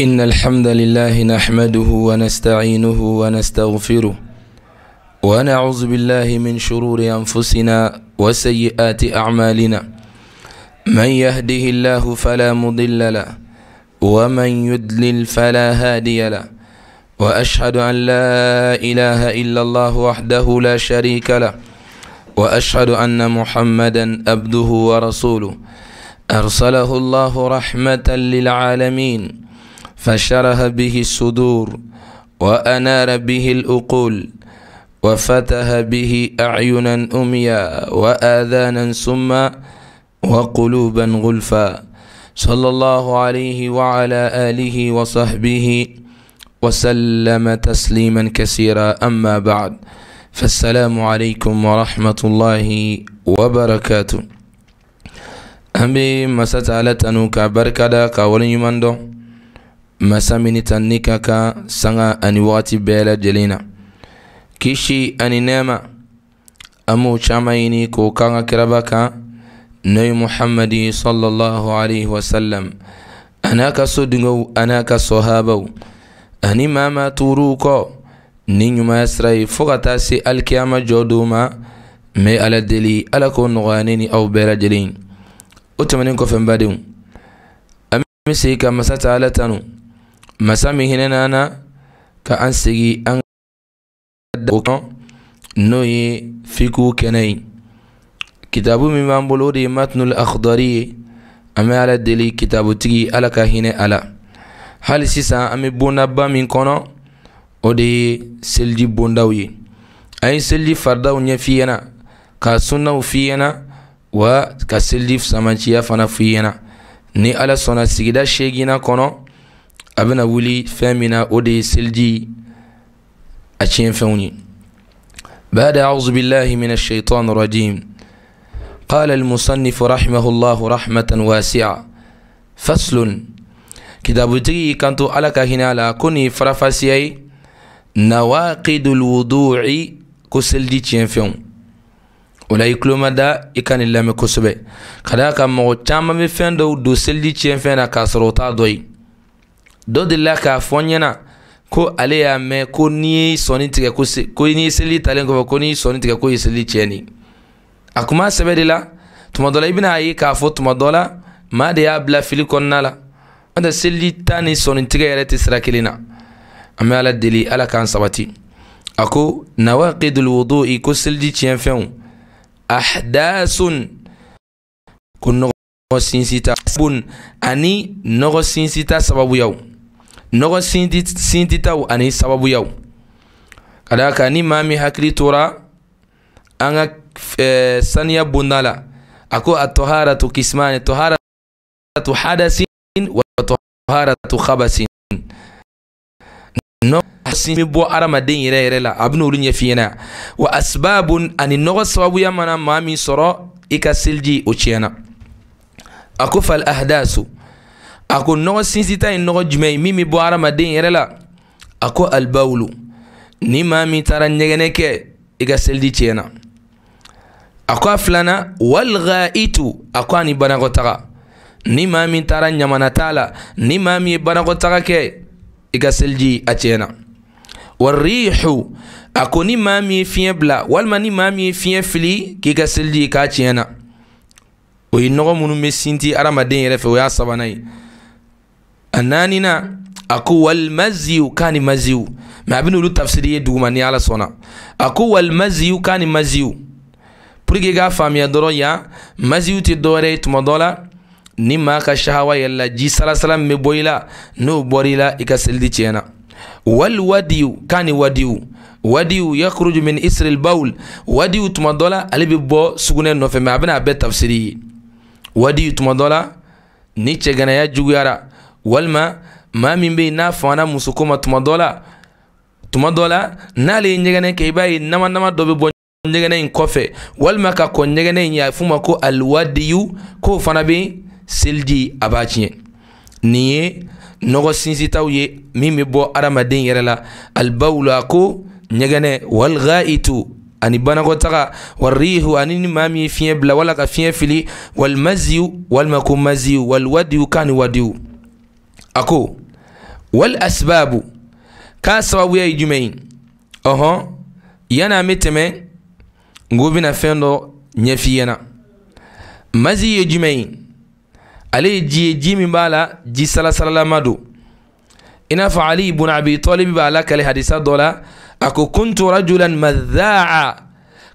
إن الحمد لله نحمده ونستعينه ونستغفره ونعوذ بالله من شرور أنفسنا وسيئات أعمالنا من يهده الله فلا مضل له ومن يدلل فلا هادي له وأشهد أن لا إله إلا الله وحده لا شريك له وأشهد أن محمدا أبده ورسوله أرسله الله رحمة للعالمين فشرح به الصدور وأنار به الأقول وفتح به أعينا أميا وآذانا سما وقلوبا غلفا صلى الله عليه وعلى آله وصحبه وسلم تسليما كثيرا أما بعد فالسلام عليكم ورحمة الله وبركاته أمي مسات على بركة قول يمندو masa min tanni ka kan sanga ani wagati bɛɛ lajɛlen na kisi ani nɛɛma an b'o caaman ɲini k'o kan ka kiraba kan nabi muhamadi sallallahu alaihi wasallam a n'a ka sodingow a n'a ka sahabaw ani maa maa kɔ ni ɲumaya sira ye fɔɔ ka taa se alikiyama jɔ dow ma n ala deli ala k'o nɔgɔya ne ni aw bɛɛ lajɛlen o tɛmɛnin kɔfɛ n badenw an be segi ka masa ta ala tanu masamihinenana ka an sigi an kan n'o ye fikiw kɛnɛ ye kitabu min b'an bolo o de ye matinul akhdari ye an bɛ ala deli kitabutigi ala ka hinɛ a la hali sisan an bɛ bondaba min kɔnɔ o de ye seliji bondaw ye an ye seliji faridaw ɲɛf'i ɲɛna ka sunnaw f'i ɲɛna wa ka seliji samaciya fana f'i ɲɛna ni ala sɔnna sigida seegina kɔnɔ a wuli famina ode na o a tiɲɛfɛnw ye بعد أعوذ بالله من الشيطان الرجيم قال المصنف رحمه الله رحمة واسعة فصل كتابتي كانت على كهنا لا كوني فرفاسيي نواقد الوضوع كسلجي تشينفيون ولا يكلم دا يكن لم كسبه كذا كان مو تشام بفندو دو سلجي تشينفينا كسروتا دوي dɔ delila k'a fɔ n ɲɛna ko ale y'a mɛn ko n'i ye sɔnni tigɛ ko n'i ye seli talen kɔfɛ ko n'i ye sɔnni tigɛ ko ye seli tiɲɛ de a kun sɛbɛ de la tuma dɔ la i bɛna ye k'a fɔ tuma dɔ la maa de y'a bila fili kɔnɔna la n'o tɛ seli ta ni sɔnni tigɛ yɛrɛ tɛ sira kelen na an bɛ ala deli ala k'an sabati a ko nawaqidul wudu'i ko seliji tiɲɛfɛnw ahdasun ko nɔgɔ sinsita sabun ani nɔgɔ sinsita sababuyaw nɔgɔ sinditaw ani sababuyaw ka da kan ni maa min hakili tora an ka eh, saniya bonda la a ko a toharatu kismani toharatu hadasin wa toharatu habasin nɔgɔ sin bɛ bɔ adamaden yɛrɛ yɛrɛ la a bɛ n'olu wa asibaabu ani nɔgɔ sababuya mana maa min sɔrɔ i ka seliji ahdasu a ko nɔgɔ sinsita ye nɔgɔ jumɛn ye min bɛ bɔ hadamaden yɛrɛ la a ko alibawulu ni maa min taara ɲɛgɛnɛ kɛ i ka seliji tiɲɛna a ko a filanan waliga itu a ko ani banakɔtaga ni maa min taara ɲamanata la ni maa min ye banakɔtaga kɛ i ka seliji a tiɲɛna warihu a ko ni maa min ye fiɲɛ bila walima ni maa min ye fiɲɛ fili k'i ka seliji k'a tiɲɛna o ye nɔgɔ minnu bɛ sinti hadamaden yɛrɛ fɛ o y'a sabanan ye annaani na a ko walmaziyu kaani maziyu mɛ tafsiri ye duguma ni ala sɔnna a ko walmaziyu kaani maziyu i k'a faamuya dɔrɔn yan maziyu tɛ dɔwɛrɛ ye tuma dɔ la ni maa ka shahawa yɛlɛla ji salasala min bɛ bɔ i la n'o bɔra i la i ka selidi tiɲɛna walwadiyu kaani wadiyu wadiyu yakhruju min isril bawl tuma dɔ la ale bɛ bɔ sugunɛ nɔfɛ mɛ a bɛna a bɛɛ tafsiri ye tuma dɔ la ni cɛganaya juguyara walma maa min bɛ yen n'a famana muso ko ma tuma dɔ la tuma dɔ la n'ale ye ɲɛgɛnɛ kɛ i b'a ye nama nama dɔ bɛ bɔ ɲɛgɛnɛ in kɔfɛ walima ka kɔn ɲɛgɛnɛ in ye a bɛ f'o ma ko aliwadiyu k'o fana bɛ seliji a b'a tiɲɛ nin ye nɔgɔ sinsitaw ye min bɛ bɔ adamaden yɛrɛ la alibawula ko ɲɛgɛnɛ walghaitu ani banakɔtaga warihu ani ni maa min ye fiɲɛ bila wala ka fiɲɛ fili walimaziw walima ko maziw waliwadiw kan ni wadiw ako wal asbabu k'a sababuya ye jumɛn ye ɔhɔn yana an bɛ tɛmɛ nko bɛna fɛn dɔ ɲɛf'i ɲɛna mazi ye jumɛn yi ale ye ji ye ji min b'a la ji salasalalama don i n'a fɔ ali ibn abi tɔlibi b'a kale hadisa dɔ la a ko kuntu rajulan madhaa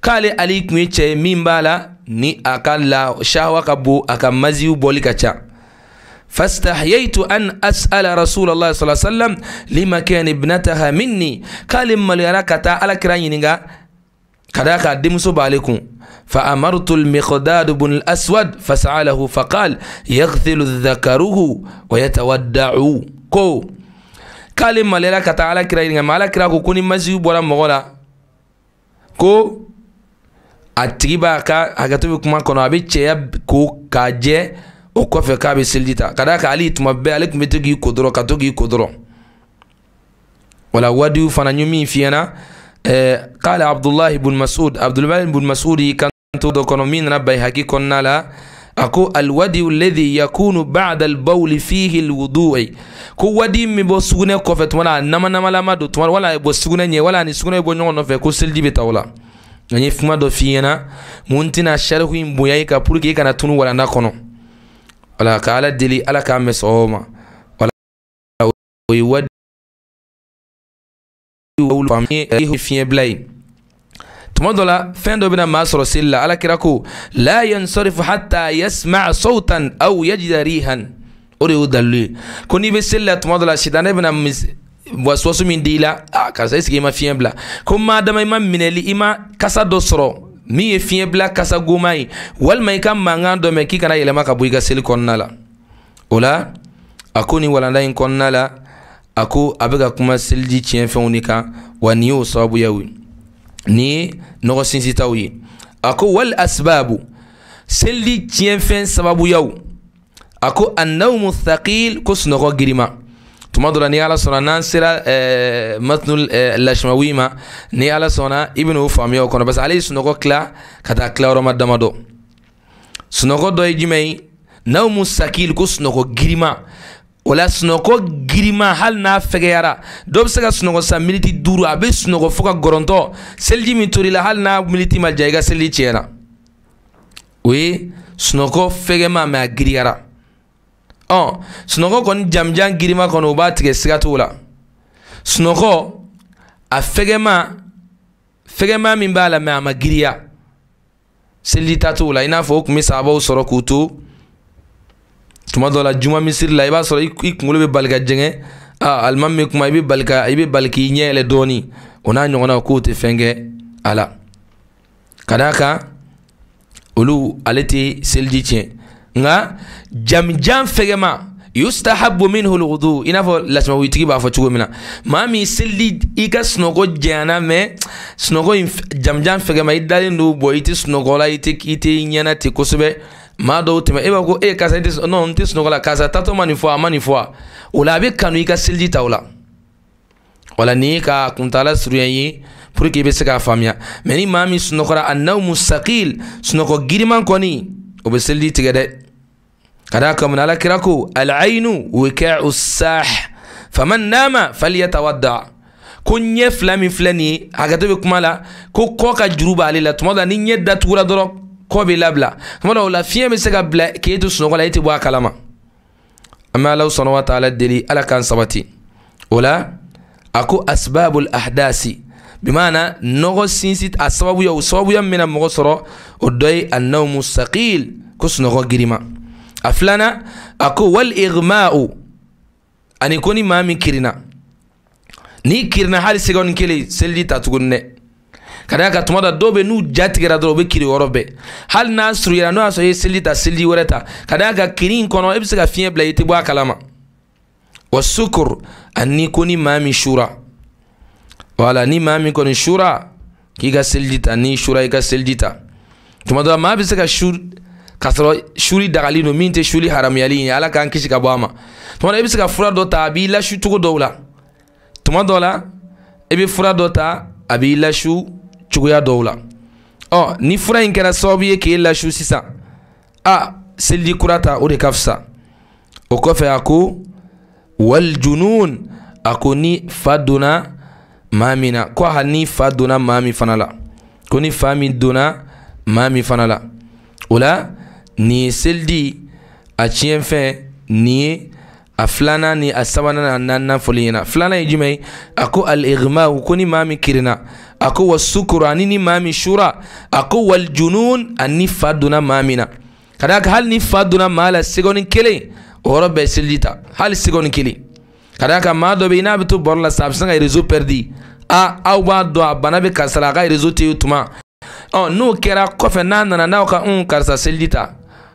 k'ale ali tun ye cɛ min b'a la ni a ka la shawa ka bon a ka maziw bɔli ka ca فاستحييت أن أسأل رسول الله صلى الله عليه وسلم لما كان ابنتها مني قال ما ليراك تعالى كرانينغا كذاك ديمسو بالكم فأمرت المقداد بن الأسود فسأله فقال يغسل الذكره ويتودع كو قال ما ليراك تعالى كرانينغا ما لك راكو كوني مزيو بورا مغولا كو أتيبا كا b'a ka hakɛto bɛ kuma o kɔfɛ k'a bɛ seliji ta ka d'a kan hali tuma bɛɛ ale tun bɛ to k'i ko dɔrɔn ka to k'i ko dɔrɔn wala wadiw fana n ye min f'i ɲɛna ɛɛ eh, k'ale abdullahi ibn masud abdullahi ibn masud y'i kanto dɔ kɔnɔ min nana bayihaki kɔnɔna la a ko alwadiu ladhi yakunu ba'da albawli fihi alwudu'i ko wadi min bɔ sugunɛ kɔfɛ tuma na a namanamalama don tuma wala a bɔ sugunɛ ɲɛ wala ni sugunɛ bɛ bɔ ɲɔgɔn nɔfɛ ko seliji bɛ ta o la n ye kuma dɔ f'i ɲɛna mun tɛna sarihu in bonya i kan puruke i kana tunu walanda kɔnɔ ولا قال دلي ألا كام صوما ولا ويود يقول فامي يهو في بلاي ثم دولا فين دوبنا ماسر سيلا على كراكو لا ينصرف حتى يسمع صوتا أو يجد ريحا أري ودلي كوني بسيلا ثم دولا شيطان ابن مس وسوس من ديلا آه كاسا يسكي ما فين بلا كم ما دم إما منلي إما كاسا دوسرو min ye fiɲɛ bila kasa goma ye walima i ka mankan dɔ mɛn k'i kana yɛlɛma ka bɔ i ka seli kɔnɔna la o la a ko nin walanda yi kɔnɔna la a ko a bɛ ka kuma seliji tiɲɛfɛnw ni kan wa nin y'o sababuyaw ye nin ye nɔgɔ sinsitaw ye a ko wali asibabu seliji tiɲɛfɛn sababuyaw a ko annawmu thaqil ko sunɔgɔ girima tuma dɔ la ni ala sɔnna n'an sera ɛɛ matinul ma ni ala sɔnna i bɛ n'o faamuya o kɔnɔ parce que ale ye sunɔgɔ tila ka taa tila yɔrɔma damadɔ sunɔgɔ dɔ ye jumɛn ye n'aw mu sakil ko sunɔgɔ girima o la sunɔgɔ girima hali n'a fɛgɛyara dɔ bɛ se ka sunɔgɔ sa miniti duuru a bɛ sunɔgɔ fo ka gɔrɔntɔ seliji min tor'i la hali n'a miniti ma ja i ka seliji tiɲɛna o ye sunɔgɔ fɛgɛma mɛ a giriyara ɔ oh, sunɔgɔ kɔni jamujan girima kɔni o b'a tigɛ siga t'o la sunɔgɔ a fɛgɛma fɛgɛma min b'a la mɛ a ma giriya seliji ta t'o la i n'a fɔ o tun bɛ sababaw sɔrɔ k'u to tuma dɔ la juma misiri la i b'a sɔrɔ i kunkolo bɛ bali ka jɛngɛ aa ah, alimami bɛ kuma i bɛ bali ka i bɛ bali k'i ɲɛ yɛlɛ dɔɔni o n'a ɲɔgɔnna k'o tɛ fɛn kɛ a la ka d'a kan olu ale tɛ seliji tiɲɛ nka jamijan fɛgɛma yustahabu minhu lwudu i n'a fɔ latimawitigi b'a fɔ cogo min na maa min seli i ka sunɔgɔ janyana mɛ sunɔgɔ in jamijan i dalen do bɔ i tɛ sunɔgɔ la i tɛ kosɛbɛ maa dɔw tɛmɛ e b'a ko e karisa i tɛ non n tɛ sunɔgɔ la karisa tatɔ ma nin fɔ a ma nin fɔ a o la a bɛ kanu i ka seliji ta o la wala nin ye ka kuntaala surunya ye pour que i bɛ se k'a faamuya mɛ ni maa min sunɔgɔra a naw musakil sunɔgɔ giriman kɔni o bɛ seliji tigɛ dɛ هناك من هلاك ركو العين وكاع الساح فمن نام فليتودع ko ɲɛ fila min filɛ nin ye hakɛto bɛ kuma la ko kɔ ka juru b'ale la tuma dɔ la ni ɲɛ datugura dɔrɔn kɔ bɛ labila tuma dɔw la fiɲɛ bɛ se ka bila k'e to sunɔgɔ la e tɛ bɔ a kalama an bɛ alaw sɔnna wa taa ala deli ala k'an sabati o la a ko asibabul ahdasi bimaana nɔgɔ sinsin a sababuya o sababuya min bɛna mɔgɔ sɔrɔ o dɔ ye a nawmu sakil ko sunɔgɔ girima. aflana ako wal igma'u ani koni mami kirina n'i kirina hali sɛgɛw ni kelen seliji ta tuguni ka tumada kan tuma n'u ja tigɛra dɔrɔn kiri worobe hal hali n'a surunyana n'o aso ye seliji ta seliji woreta kada ka kirin kono e bisiga fien ka fiɲɛ bila i wa sukuru ani ko mami shura wala ni mami koni shura sura k'i ka seliji ta n'i shura i ka seliji ta tumada ma bisiga maa k'a sɔrɔ suli dagalen don min tɛ suli haramuyali ye ala k'an kisi ka bɔ a ma tuma dɔ i bɛ se ka fura dɔ ta a b'i lasu cogo dɔw la tuma dɔ la i bɛ fura dɔ ta a b'i lasu cogoya dɔw la ɔ ni fura in kɛra sababu ye k'e lasu sisan a seliji kura ta o de ka fisa o kɔfɛ a ko walijunun a ko ni fa donna maa min na ko hali ni fa donna maa min fana la ko ni fa min donna maa min fana la o la. nin ye selidi a tiɲɛfɛn nin ye a filanan ni a sabanan n'a naaninan fɔli ɲɛna filanan ye jumɛn ye a ko al-ighmaw ko ni maa min kirinna a ko wa sukuru ani ni maa min sura a ko wal junun ani fa donna maa min na ka d'a kan hali ni fa donna maa la sekɔni kelen o yɔrɔ bɛɛ seliji ta hali sekɔni kelen ka d'a kan maa dɔ bɛ yen n'a bɛ to bɔrɔ la sisan a bɛ se ka rezo pɛridi a aw b'a dɔn a bana bɛ karisa la a ka rezo tɛ yen tuma ɔ n'o kɛra kɔfɛ n'a nana n'aw ka un karisa seliji ta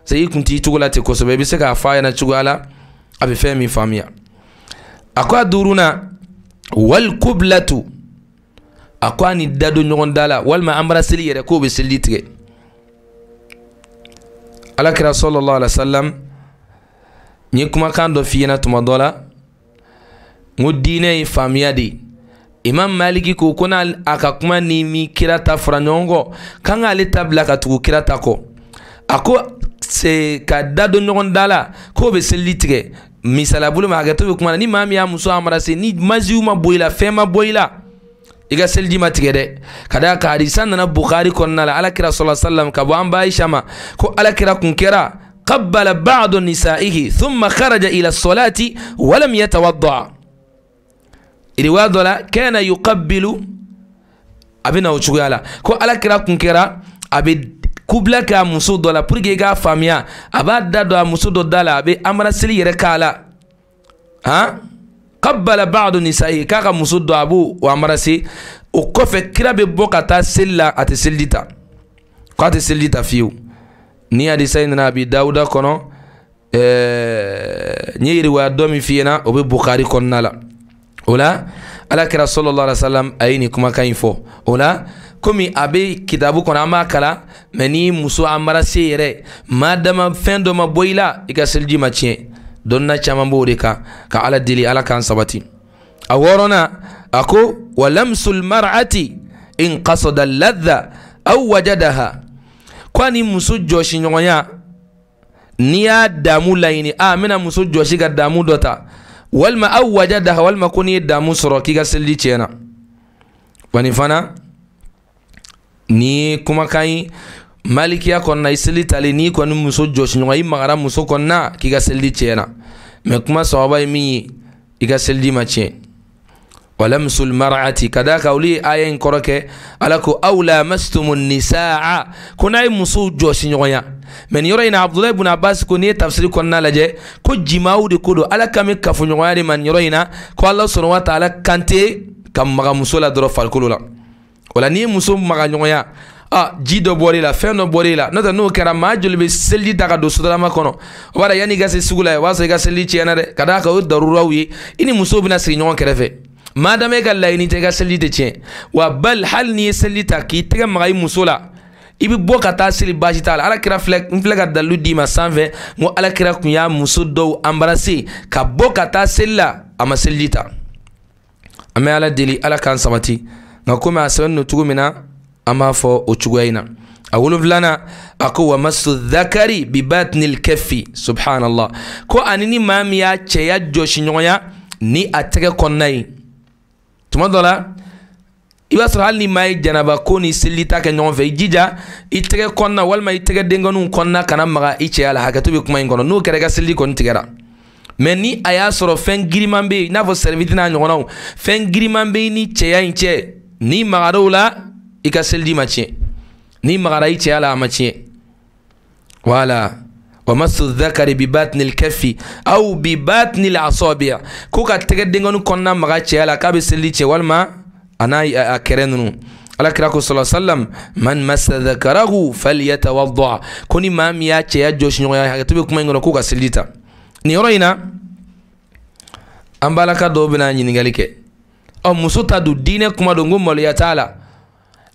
se i kun t'i cogo la ten kosɛbɛ i bɛ se k'a fɔ a ɲɛna cogoya la a bɛ fɛn min wal kubilatu a ni da don ɲɔgɔn da la walima an bara k'o bɛ seliji alakira sɔlɔlɔ ala salam n ye kumakan dɔ f'i ɲɛna tuma dɔ la n ko imam maliki ko ko n'ale kuma ni min kira ta fara ɲɔgɔn kɔ k'an k'ale ta bila ka ka da don ɲɔgɔn da la k'o bɛ selili tigɛ misaliya bolo ma hakɛto bɛ kuma na ni maa min y'a muso amarase ni maziw ma bɔ i la fɛn ma bɔ i la i ka seliji ma tigɛ dɛ ka da kan hadisa nana bukari kɔnɔna la alakira sɔlɔ salam ka bɔ an ba ayisa ma ko alakira kun kɛra qabbala ba'du nisa'ihi thumma kharaja ila salati wa lam yatawadda riwaya dɔ la kana yuqabbilu a bɛ na o cogoya la ko alakira kun kɛra a bɛ kubila k'a muso dɔ la puruke i k'a faamuya a b'a da don a muso dɔ da la a bɛ amaraseli yɛrɛ k'a la han kabala baadu nisayi k'a ka muso dɔ a b'o o amarase o kɔfɛ kira bɛ bɔ ka taa seli la a tɛ seliji ta k'a tɛ seliji ta fiyewu ni hadisa in nana a bi dawuda kɔnɔ ɛɛ n ye yiriwaya dɔ min f'i ɲɛna o bɛ bukari kɔnɔna la o la alakira sɔlɔ lɔra salam a ye nin kumakan in fɔ o la. komi a bɛ kitabu kɔnɔ an b'a kalan mɛ ni muso a mara yɛrɛ maa fɛn dɔ ma bɔ i la i ka seliji ma tiɲɛ dɔnna caman b'o de kan ka ala deli ala k'an sabati a wɔɔrɔnan a ko wa lamsul mar'ati in qasada ladha aw wajadaha ko ani muso jɔsi ɲɔgɔnya n'i y'a damu laɲini a mena bɛna muso jɔsi ka damu dɔ ta walima aw wajadaha walima ko n'i ye damu sɔrɔ k'i ka seliji tiɲɛna wa fana ni kumakai malikiya kɔnna i seli tali nii kɔni muso josiɲɔgɔn i magara muso kɔnna k'i ka selidi tiɲɛna ma kuma sababa ye min ye i ka selidi ma marati ka da aya in kɔrɔ kɛ la mastumu nisaa ko n'a ye musow josiɲɔgɔnya ma ni yɔrɔ yina abdulahi bun abbas ko ni ye tafsiri kɔnna lajɛ ko jimaw de ko do ala kami kafoɲɔgɔnya de ma ni yɔrɔ yina ko ala subhanahu wa taala kante ka maga muso la dɔrɔ o la n'i ye muso maga ɲɔgɔnya a ah, ji dɔ bɔr'e la fɛn dɔ bɔr'e la n'o tɛ n'o kɛra maa joli bɛ seliji ta ka don sotarama kɔnɔ o b'a dɔn yanni i ka se sugu la o b'a sɔrɔ i ka seliji tiɲɛna dɛ ka d'a kan o ye daruraw ye i ni musow bɛna sigi ɲɔgɔn kɛrɛfɛ madama e ka laɲini tɛ i ka seliji tɛ tiɲɛ wa bali hali n'i ye seliji ta k'i tɛgɛ maga i muso la i bɛ bɔ ka taa seli baasi t'a la alakira filɛ n filɛ ka dalilu d'i ma sanfɛ n ko alakira tun y'a muso dɔw embarrassé ka bɔ ka taa seli la a ma seliji ta an bɛ ala deli ala k'an sabati nka komi a sɛbɛnnen cogo min na an b'a fɔ o cogoya in na a wolonfilanan a ko wa masu dhakari bi batinil kɛfi subhanallah ko ani ni maa min y'a cɛya jɔsi ɲɔgɔnya ni a tɛgɛ kɔnɔna ye tuma dɔ la i b'a sɔrɔ hali ni maa ye janaba ko ni selita kɛ ɲɔgɔn fɛ i jija i tɛgɛ kɔnɔna walima i tɛgɛ denganiw kɔnɔna kana maga i cɛya la hakɛto bɛ kuma in kɔnɔ n'o kɛra i ka selili kɔni tigɛra mɛ ni a y'a sɔrɔ fɛn giriman bɛ yen i n'a fɔ sɛriviti n'a ɲɔgɔnnaw fɛn giriman bɛ yen ni cɛya in cɛ n'i magara o la i ka seliji ma tiɲɛ n'i magara i cɛya la a ma tiɲɛ wala ومس الذكر بباطن الكف او بباطن الاصابع ko ka tɛgɛ dengɔni kɔnɔna maga cɛya la k'a bɛ seli cɛ walima a n'a a kɛrɛ ninnu ala kira ko sɔlɔ salam man masa zakarahu falyatawadda ko ni maa min y'a cɛya jɔsi ɲɔgɔn ya hakɛto bɛ kuma in kɔnɔ k'u ka seli ta nin yɔrɔ in na an balaka dɔw bɛna ɲininkali kɛ ɔ muso ta don diinɛ kuma don ko maloya t'a la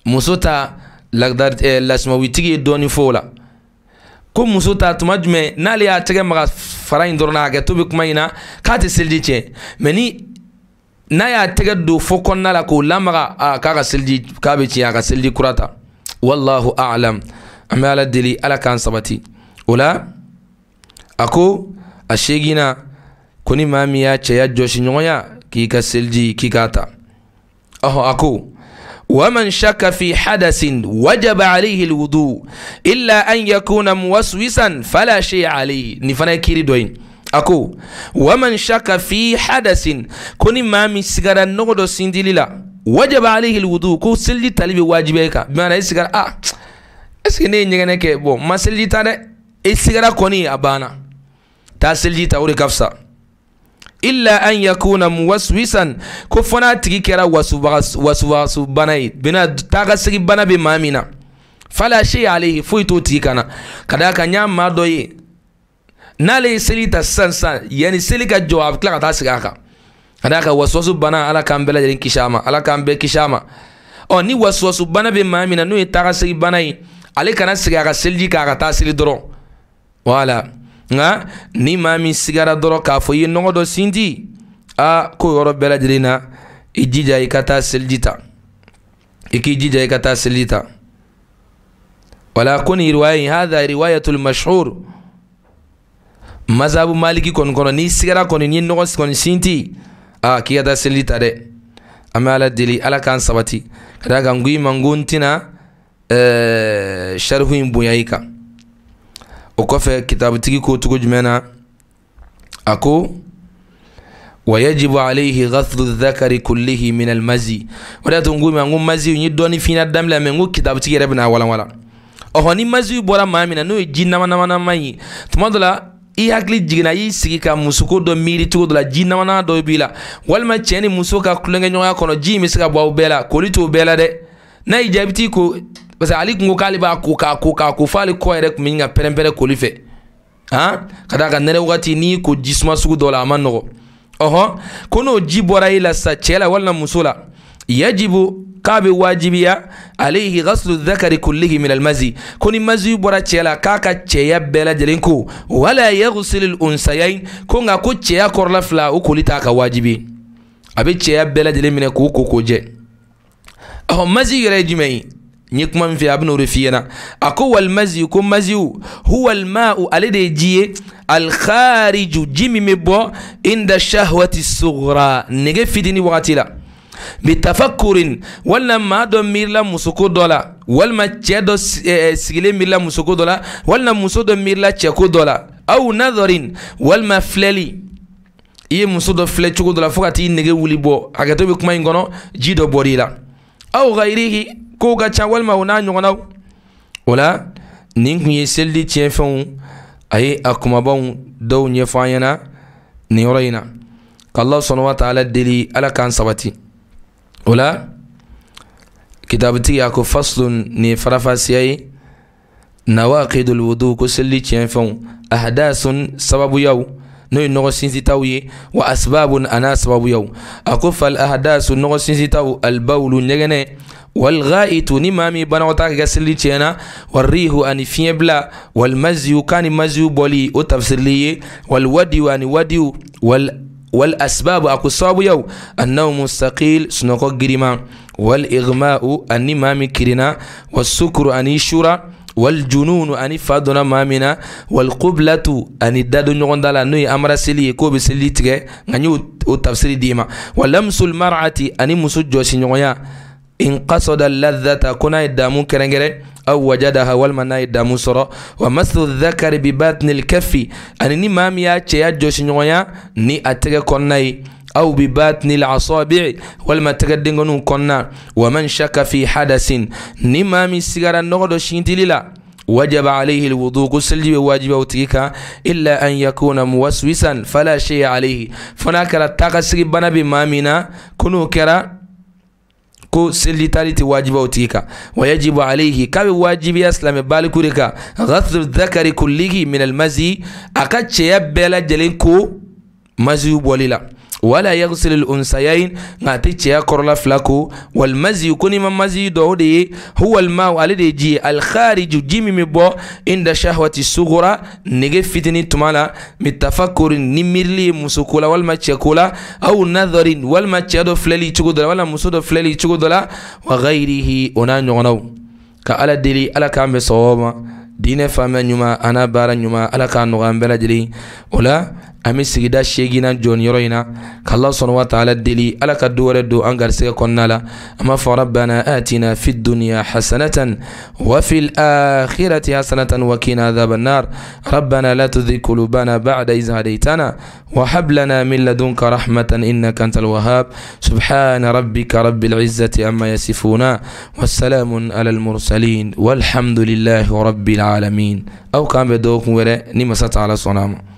muso ta eh, lasimawitigi ye dɔɔni fɔ o la ko muso ta tuma jumɛn n'ale y'a tɛgɛ maga fara in dɔrɔn na hakɛ to bɛ kuma in na k'a tɛ seliji tiɲɛ mɛ ni n'a y'a tɛgɛ don fo kɔnɔna la k'o lamaga a k'a ka seliji k'a bɛ tiɲɛ a ka seliji kura ta wallahu a'lam an bɛ ala deli ala k'an sabati o la a ko a seginna ko ni maa min y'a cɛya jɔsi ɲɔgɔnya kika kikasilji kikata oho aku waman shaka fi hadasin wajaba alaihi lwudu illa an yakuna muwaswisan fala shei alaihi nifana kiri doyin aku waman shaka fi hadasin kuni mami sigara nogo do sindili la wajaba alaihi lwudu ku selji talibi be wajibe kan bimana i sigara ah eske ne ye ɲɛgɛnɛ kɛ bon ma selji ta dɛ i sigara kɔni a banna selji ta o kafsa illa an yakuna muwaswisan ko fo n'a tigi kɛra wasuwasu bana ye bena tagasigi bana be maa min na fala shey alayhi foyi t'o tigi kana ka daa kan y'a maa dɔ ye n'ale ye seli ta sisan sisan yanni seli ka jɔ a be tila ka taa sigi a kan ka daa kan wasuwasu bana ala k'an bɛɛ lajɛlen kisi a ma ala k'an bɛɛ kisi a ma ɔ ni wasuwasu bana be maa min na n'o ye tagasigi bana ye ale kana sigi a ka seliji k'a ka taa seli dɔrɔn wala voilà nka ni maa min sigara dɔrɔn k'a fɔ i ye nɔgɔ dɔ sinti a ko yɔrɔ bɛɛ lajɛlen na i jija i ka taa seliji ta i k'i jija i ka taa seliji ta wala ko nin riwaya in hadha riwayatul mashhur mazabu maliki kɔni kɔnɔ n'i sigara kɔni n'i ye nɔgɔ kɔni sinti a k'i ka taa seliji ta dɛ an bɛ ala deli ala k'an sabati ka d'a kan n ko i ma n ko n tɛna ɛɛ sarihu in bonya i kan o kɔfɛ kitabutigi ko cogo jumɛn na a ko wayajibu alayhi ghasru dhakari kullihi min almazi o de y'a to n ko ma n ko mazi n ye dɔɔni f'i ɲɛna daminɛ mɛ n ko kitabutigi yɛrɛ bɛna walawala ɔhɔ ni mazi bɔra maa min na n'o ye ji nama nama nama ye tuma dɔ la i hakili jiginna i sigi ka musuko dɔ miiri cogo dɔ la ji namana dɔ b'i la walima cɛɛ ni muso ka kulonkɛɲɔgɔnya kɔnɔ ji in be se ka bɔ aw bɛɛ la koli t'o bɛɛ la dɛ n'a y'i jaabi t'i ko parce que ali kun ko k'ale b'a ko k'a ko k'a ko f'ale kɔ yɛrɛ kun bɛ ɲini ka pɛrɛnpɛrɛn koli fɛ han ka d'a kan nɛnɛ wagati n'i ko jisuma sugu dɔ la a ma nɔgɔ ɔhɔn ko n'o ji bɔra e la sisan cɛ la walima muso la yajibu k'a bɛ wajibiya alayhi ghaslu dhakari kullihi min almazi ko ni mazi bɔra cɛ la k'a ka cɛya bɛɛ lajɛlen ko wala yaghsil alunsayain ko nka ko cɛya kɔrɔla fila o koli t'a ka waajibi a bɛ cɛya bɛɛ lajɛlen minɛ k'o ko k'o jɛ ɔhɔn mazi yɛrɛ ye jumɛn ye نيكما في ابن رفينا اقوى المزي كم مزي هو الماء الذي جي الخارج جيمي مبو عند الشهوه الصغرى نيجي في ديني وقتلا بتفكر ولا ما دمير لا مسكو دولا ولا ما تشدو سيلي إيه، إيه، مير لا مسكو دولا ولا مسو دمير لا تشكو دولا او نظر ولا ما فلالي يي إيه مسو دو فلتشو دولا فوقاتي نيجي ولي بو اكاتو بكما ينغونو جي دو بوري لا أو غيره كوغا تشاول ما هنا نغناو ولا نينك يسلي تشيفون أي أكما بون دو نيفاينا نيورينا كالله سبحانه وتعالى دلي على كان سباتي ولا كتابتي أكو فصل نفرفاسي أي نواقض الوضوء كسلي تشيفون أحداث سبب يوم نو نو سينزي تاوي واسباب انا سبب يو اكف الاحداث نو سينزي تاو البول نيغني والغائط نمامي بنوتا غسلي تشينا والريح ان فيبلا والمزي كان مزي بولي او تفسير لي والودي وان ودي وال والاسباب اكو سبب يو النوم مستقيل سنوكو غريما والاغماء اني مامي كرينا والسكر اني شورا والجنون أني فادنا مامنا والقبلة أن دادو نغن دالا نوي أمر سلي كوب سلي تغي نغني وتفسير ديما ولمس المرأة أني مسجو سنغيا إن قصد اللذة كنا يدامو كرنجري أو وجدها والمنا يدامو سرا ومس الذكر بباطن الكف ني ماميا تشيا جوشنغيا ني أتغي كناي aw bi batini lasabi walima tɛgɛ dengɔniw kɔnɔna wa man shaka fi hadasin ni maa min sigara nɔgɔ dɔ sintili la وجب عليه الوضوء غسل واجب وتيكا الا ان يكون موسوسا فلا شيء عليه فناكر التقسر بنا بمامنا كنو كرا ko seli tali ti wajibaw tigi kan wa yajibu alayhi k'a bɛ wajibiya silamɛ baliku de kan ghaslu dhakari kullihi min almazi a ka cɛya bɛɛ lajɛlen ko maziw bɔli la wala yagsil al unsayain nga ti cɛya kɔrɔla fila ko wal mazi ko ni ma mazi dɔ o de ye huwa al ma ale de ji ye al khariju ji min bɛ bɔ inda shahwati sughra nege fitini tuma la mitafakkuri ni miirili ye muso ko la walima cɛ ko la aw nadhari walima cɛ dɔ filɛli cogo dɔ la walima muso dɔ filɛli cogo dɔ la wa ghayrihi o n'a ɲɔgɔnnaw ka ala deli ala k'an bɛ sɔgɔma diinɛ faamuyali ɲuman a n'a baara ɲuman ala k'a nɔgɔya an bɛɛ lajɛlen o la أمي سيدا شيغينا جون يروينا كالله صنوة على الدلي ألا ألاك الدول الدو أنغر لا أما فربنا آتنا في الدنيا حسنة وفي الآخرة حسنة وكينا ذاب النار ربنا لا تذي قلوبنا بعد إذا هديتنا وحب لنا من لدنك رحمة إنك أنت الوهاب سبحان ربك رب العزة أما يسفونا والسلام على المرسلين والحمد لله رب العالمين أو كان بدوكم وراء نمسة على صنامه